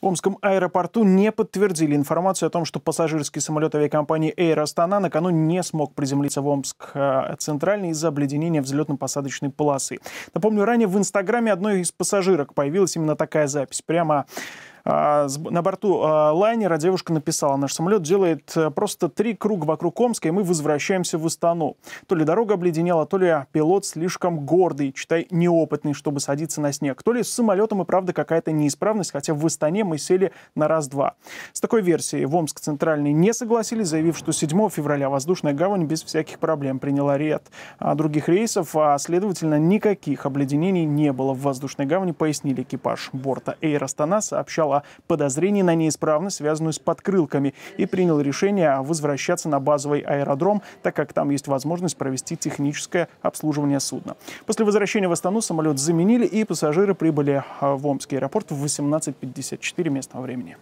В Омском аэропорту не подтвердили информацию о том, что пассажирский самолет авиакомпании Air Astana накануне не смог приземлиться в Омск а, центральный из-за обледенения взлетно-посадочной полосы. Напомню, ранее в Инстаграме одной из пассажирок появилась именно такая запись. Прямо а, на борту а, лайнера девушка написала, наш самолет делает э, просто три круга вокруг Омска, и мы возвращаемся в Астану. То ли дорога обледенела, то ли пилот слишком гордый, читай, неопытный, чтобы садиться на снег, то ли с самолетом и правда какая-то неисправность, хотя в Астане мы сели на раз-два. С такой версией в Омск Центральный не согласились, заявив, что 7 февраля воздушная гавань без всяких проблем приняла ряд а, других рейсов, а следовательно никаких обледенений не было в воздушной гавани, пояснили экипаж борта. Air Astana, сообщал материала подозрений на неисправность, связанную с подкрылками, и принял решение возвращаться на базовый аэродром, так как там есть возможность провести техническое обслуживание судна. После возвращения в Астану самолет заменили, и пассажиры прибыли а, в Омский аэропорт в 18.54 местного времени.